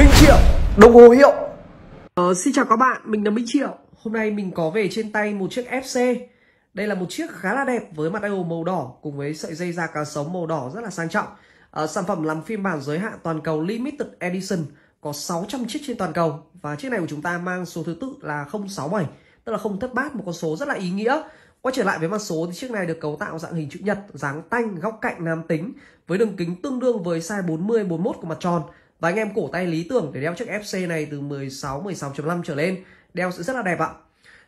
Minh Triệu Đồng hồ hiệu ờ, Xin chào các bạn, mình là Minh Triệu Hôm nay mình có về trên tay một chiếc FC Đây là một chiếc khá là đẹp với mặt idol màu đỏ Cùng với sợi dây da cá sấu màu đỏ rất là sang trọng ờ, Sản phẩm làm phiên bản giới hạn toàn cầu Limited Edition Có 600 chiếc trên toàn cầu Và chiếc này của chúng ta mang số thứ tự là 067 Tức là không thất bát, một con số rất là ý nghĩa Quay trở lại với mặt số thì chiếc này được cấu tạo dạng hình chữ nhật, dáng tanh, góc cạnh nam tính với đường kính tương đương với size 40 41 của mặt tròn và anh em cổ tay lý tưởng để đeo chiếc FC này từ 16 16.5 trở lên đeo sẽ rất là đẹp ạ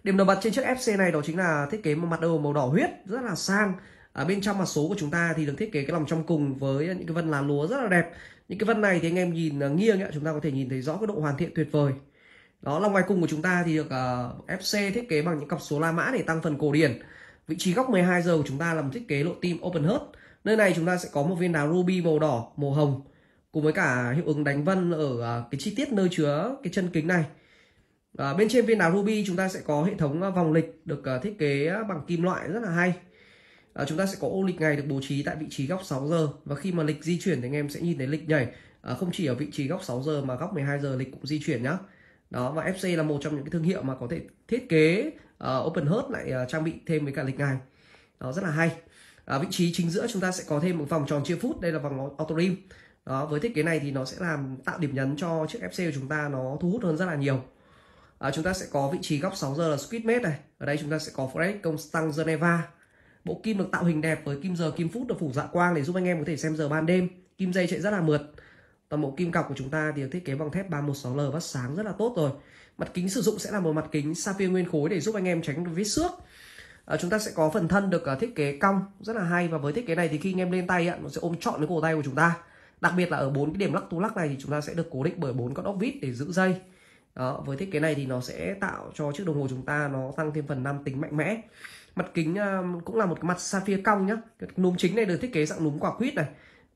điểm nổi bật trên chiếc FC này đó chính là thiết kế một mặt đầu màu đỏ huyết rất là sang ở bên trong mặt số của chúng ta thì được thiết kế cái lòng trong cùng với những cái vân lá lúa rất là đẹp những cái vân này thì anh em nhìn nghiêng ấy, chúng ta có thể nhìn thấy rõ cái độ hoàn thiện tuyệt vời đó lòng ngoài cùng của chúng ta thì được uh, ờ, FC thiết kế bằng những cặp số la mã để tăng phần cổ điển vị trí góc 12 giờ của chúng ta làm thiết kế lộ tim open hết nơi này chúng ta sẽ có một viên đá ruby màu đỏ màu hồng cùng với cả hiệu ứng đánh vân ở à, cái chi tiết nơi chứa cái chân kính này à, bên trên viên đá ruby chúng ta sẽ có hệ thống à, vòng lịch được à, thiết kế bằng kim loại rất là hay à, chúng ta sẽ có ô lịch ngày được bố trí tại vị trí góc 6 giờ và khi mà lịch di chuyển thì anh em sẽ nhìn thấy lịch nhảy à, không chỉ ở vị trí góc 6 giờ mà góc 12 giờ lịch cũng di chuyển nhá đó và FC là một trong những cái thương hiệu mà có thể thiết kế uh, open hớt lại uh, trang bị thêm với cả lịch ngày đó rất là hay à, vị trí chính giữa chúng ta sẽ có thêm một vòng tròn chia phút đây là vòng auto rim đó với thiết kế này thì nó sẽ làm tạo điểm nhấn cho chiếc FC của chúng ta nó thu hút hơn rất là nhiều à, chúng ta sẽ có vị trí góc 6 giờ là squid mate này ở đây chúng ta sẽ có Frederick công tăng Geneva bộ kim được tạo hình đẹp với kim giờ kim phút được phủ dạ quang để giúp anh em có thể xem giờ ban đêm kim dây chạy rất là mượt toàn bộ kim cọc của chúng ta thì được thiết kế bằng thép 316L phát sáng rất là tốt rồi mặt kính sử dụng sẽ là một mặt kính sapphire nguyên khối để giúp anh em tránh vết xước à, chúng ta sẽ có phần thân được à, thiết kế cong rất là hay và với thiết kế này thì khi anh em lên tay nó sẽ ôm trọn cái cổ tay của chúng ta đặc biệt là ở bốn cái điểm lắc tú lắc này thì chúng ta sẽ được cố định bởi bốn con ốc vít để giữ dây đó với thiết kế này thì nó sẽ tạo cho chiếc đồng hồ chúng ta nó tăng thêm phần nam tính mạnh mẽ mặt kính à, cũng là một cái mặt sapphire cong nhá núm chính này được thiết kế dạng núm quả quýt này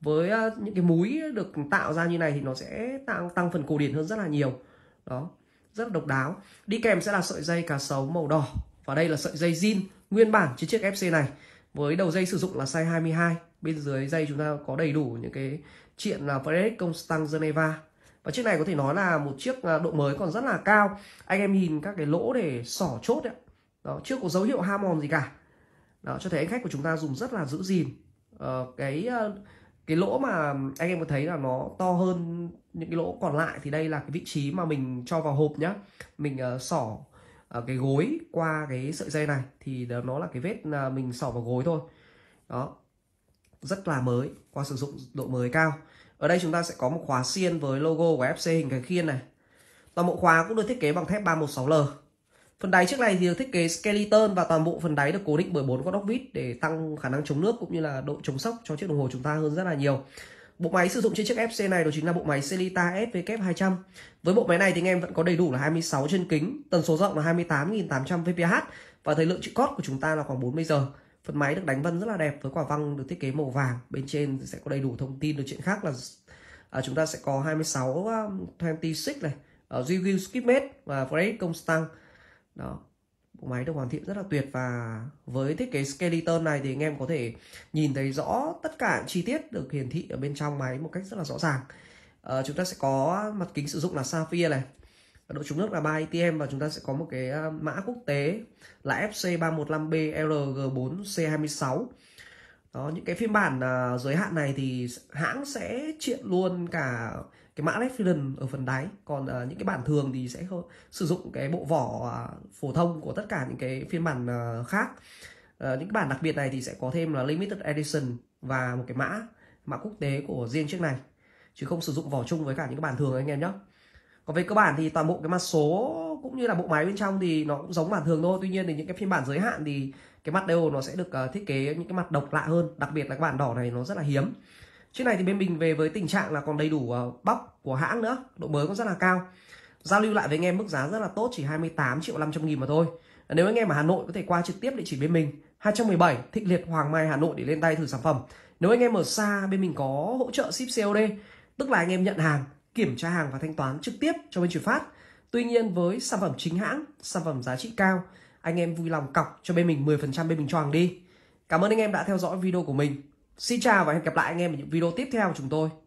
với à, những cái múi được tạo ra như này thì nó sẽ tăng tăng phần cổ điển hơn rất là nhiều đó rất là độc đáo đi kèm sẽ là sợi dây cá sấu màu đỏ và đây là sợi dây zin nguyên bản trên chiếc fc này với đầu dây sử dụng là size 22 bên dưới dây chúng ta có đầy đủ những cái chuyện là Frederic Constant Geneva và chiếc này có thể nói là một chiếc à, độ mới còn rất là cao anh em nhìn các cái lỗ để sỏ chốt đấy đó chưa có dấu hiệu ham mòn gì cả đó cho thấy anh khách của chúng ta dùng rất là giữ gìn ờ, cái ờ, cái lỗ mà anh em có thấy là nó to hơn những cái lỗ còn lại thì đây là cái vị trí mà mình cho vào hộp nhá mình uh, ờ, sỏ Ờ, cái gối qua cái sợi dây này thì nó là cái vết à, mình sỏ vào gối thôi đó rất là mới qua sử dụng độ mới cao ở đây chúng ta sẽ có một khóa xiên với logo của FC hình cái khiên này toàn bộ khóa cũng được thiết kế bằng thép 316L phần đáy trước này thì được thiết kế skeleton và toàn bộ phần đáy được cố định bởi bốn con ốc vít để tăng khả năng chống nước cũng như là độ chống sốc cho chiếc đồng hồ chúng ta hơn rất là nhiều Bộ máy sử dụng trên chiếc FC này đó chính là bộ máy Celita SVK200. Với bộ máy này thì anh em vẫn có đầy đủ là 26 chân kính, tần số rộng là 28.800 VPH và thời lượng chữ cốt của chúng ta là khoảng 40 giờ. Phần máy được đánh vân rất là đẹp với quả văng được thiết kế màu vàng. Bên trên sẽ có đầy đủ thông tin được chuyện khác là à, chúng ta sẽ có 26 26 um, này, ở review skip và Fred công tăng. Đó, bộ máy được hoàn thiện rất là tuyệt và với thiết kế skeleton này thì anh em có thể nhìn thấy rõ tất cả chi tiết được hiển thị ở bên trong máy một cách rất là rõ ràng à, chúng ta sẽ có mặt kính sử dụng là sapphire này độ trúng nước là 3 ATM và chúng ta sẽ có một cái ờ, mã quốc tế là FC315BLG4C26 đó những cái phiên bản ờ, giới hạn này thì hãng sẽ triện luôn cả cái mã reference ở phần đáy còn uh, những cái bản thường thì sẽ không, sử dụng cái bộ vỏ uh, phổ thông của tất cả những cái phiên bản uh, khác uh, những cái bản đặc biệt này thì sẽ có thêm là limited edition và một cái mã mã quốc tế của riêng chiếc này chứ không sử dụng vỏ chung với cả những cái bản thường anh em nhé còn về cơ bản thì toàn bộ cái mặt số cũng như là bộ máy bên trong thì nó cũng giống bản thường thôi tuy nhiên thì những cái phiên bản giới hạn thì cái mặt đều nó sẽ được uh, thiết kế những cái mặt độc lạ hơn đặc biệt là cái bản đỏ này nó rất là hiếm chiếc này thì bên mình về với tình trạng là còn đầy đủ ờ, bóc của hãng nữa độ mới cũng rất là cao giao lưu lại với anh em mức giá rất là tốt chỉ 28 triệu 500 nghìn mà thôi nếu anh em ở Hà Nội có thể qua trực tiếp địa chỉ bên mình 217 Thịnh Liệt Hoàng Mai Hà Nội để lên tay thử sản phẩm nếu anh em ở xa bên mình có hỗ trợ ship COD tức là anh em nhận hàng kiểm tra hàng và thanh toán trực tiếp cho bên chuyển phát tuy nhiên với sản phẩm chính hãng sản phẩm giá trị cao anh em vui lòng cọc cho bên mình 10% bên mình cho hàng đi cảm ơn anh em đã theo dõi video của mình Xin chào và hẹn gặp lại anh em ở những video tiếp theo của chúng tôi.